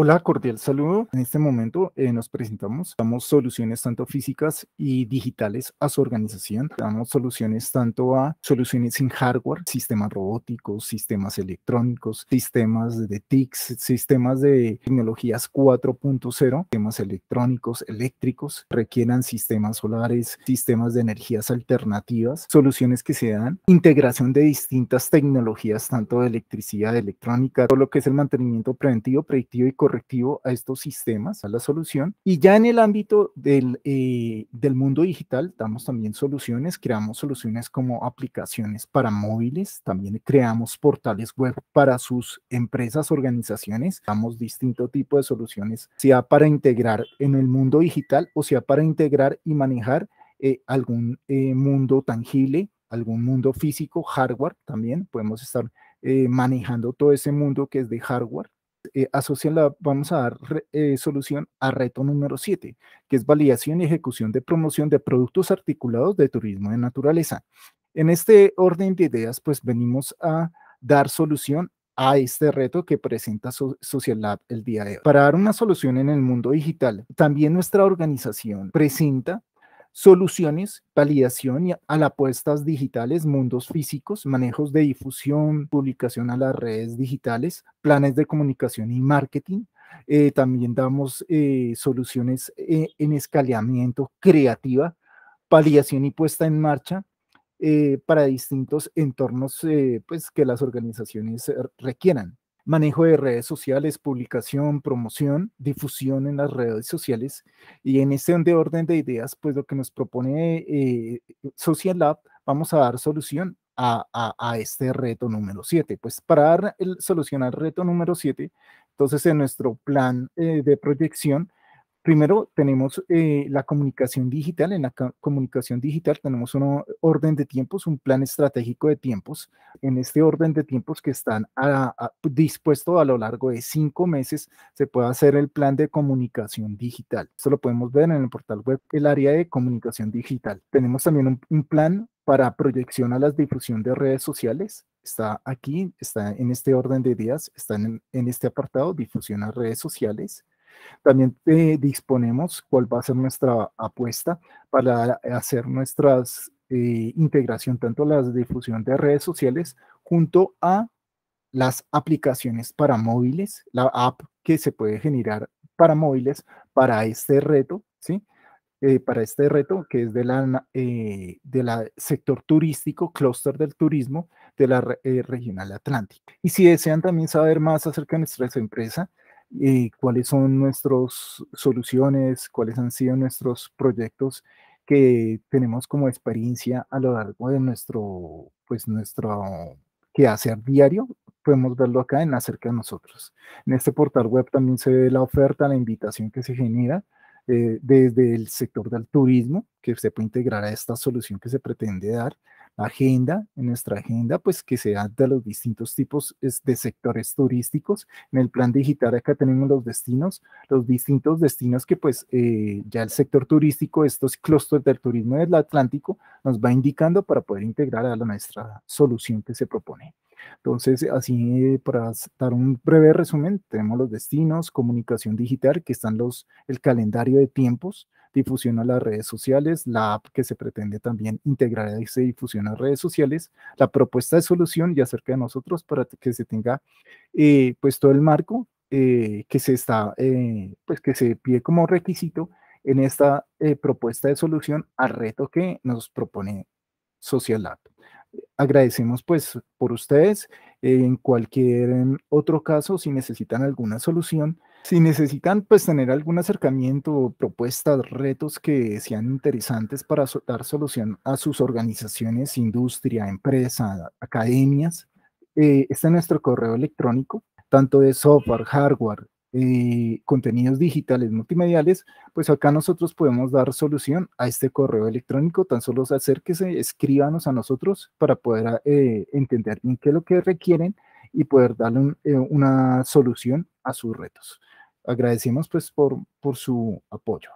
Hola, cordial saludo. En este momento eh, nos presentamos. Damos soluciones tanto físicas y digitales a su organización. Damos soluciones tanto a soluciones sin hardware, sistemas robóticos, sistemas electrónicos, sistemas de TICs, sistemas de tecnologías 4.0, sistemas electrónicos, eléctricos, requieran sistemas solares, sistemas de energías alternativas, soluciones que se dan, integración de distintas tecnologías, tanto de electricidad, electrónica, todo lo que es el mantenimiento preventivo, predictivo y correctivo a estos sistemas, a la solución. Y ya en el ámbito eh, del, mundo digital, damos también soluciones, creamos soluciones como aplicaciones para móviles, también creamos portales web para sus empresas, organizaciones, damos distinto tipo de soluciones, sea para integrar en el mundo digital o sea para integrar y manejar eh, algún eh, mundo tangible, algún mundo físico, hardware también, podemos estar manejando todo ese mundo que es de hardware, eh, Lab vamos a dar eh, solución a reto número 7, que es validación y ejecución de promoción de productos articulados de turismo de naturaleza. En este orden de ideas, pues venimos a dar solución a este reto que presenta Social Lab el día de hoy. Para dar una solución en el mundo digital, también nuestra organización presenta soluciones, paliación a las apuestas digitales, mundos físicos, manejos de difusión, publicación a las redes digitales, planes de comunicación y marketing. Eh, también damos eh, soluciones eh, en escalamiento creativa, paliación y puesta en marcha para distintos entornos pues, que las organizaciones requieran manejo de redes sociales, publicación, promoción, difusión en las redes sociales. Y en este orden de ideas, pues lo que nos propone eh, Social Lab, vamos a dar solución a, este reto número 7. Pues para dar el, solucionar reto número 7, entonces en nuestro plan eh, de proyección, Primero tenemos eh, la comunicación digital. En la comunicación digital tenemos un orden de tiempos, un plan estratégico de tiempos. En este orden de tiempos que están dispuestos a, lo largo de cinco meses, se puede hacer el plan de comunicación digital. Esto lo podemos ver en el portal web, el área de comunicación digital. Tenemos también un, plan para proyección a la difusión de redes sociales. Está aquí, está en este orden de días, está en, en este apartado, difusión a redes sociales. También eh, disponemos cuál va a ser nuestra apuesta para hacer nuestras eh, integración, tanto la difusión de redes sociales junto a las aplicaciones para móviles, la app que se puede generar para móviles para este reto, ¿sí? Eh, para este reto que es del sector turístico, clúster del turismo de la regional atlántica. Y si desean también saber más acerca de nuestra empresa, y cuáles son nuestras soluciones, cuáles han sido nuestros proyectos que tenemos como experiencia a lo largo de nuestro, pues nuestro quehacer diario, podemos verlo acá en acerca de nosotros. En este portal web también se ve la oferta, la invitación que se genera eh, desde el sector del turismo, que se puede integrar a esta solución que se pretende dar, agenda, en nuestra agenda, pues que se adapta a los distintos tipos de sectores turísticos. En el plan digital acá tenemos los destinos, los distintos destinos que pues eh, ya el sector turístico, estos clústeres del turismo del Atlántico nos va indicando para poder integrar a nuestra solución que se propone. Entonces, así eh, para dar un breve resumen, tenemos los destinos, comunicación digital, que están los, el calendario de tiempos, difusión a las redes sociales, la app que se pretende también integrar y se difusión a redes sociales, la propuesta de solución y acerca de nosotros para que se tenga eh, pues todo el marco eh, que se está, pues que se pide como requisito en esta propuesta de solución al reto que nos propone Social agradecemos pues por ustedes. En cualquier em, otro caso, si necesitan alguna solución, si necesitan pues tener algún acercamiento, propuestas, retos que sean interesantes para dar solución a sus organizaciones, industria, empresa, academias, eh, está nuestro correo electrónico, tanto de software, hardware, eh, contenidos digitales multimediales, pues acá nosotros podemos dar solución a este correo electrónico, tan solo se escríbanos a nosotros para poder eh, entender bien qué es lo que requieren y poder darle eh, una solución a sus retos. Agradecemos pues por, por su apoyo.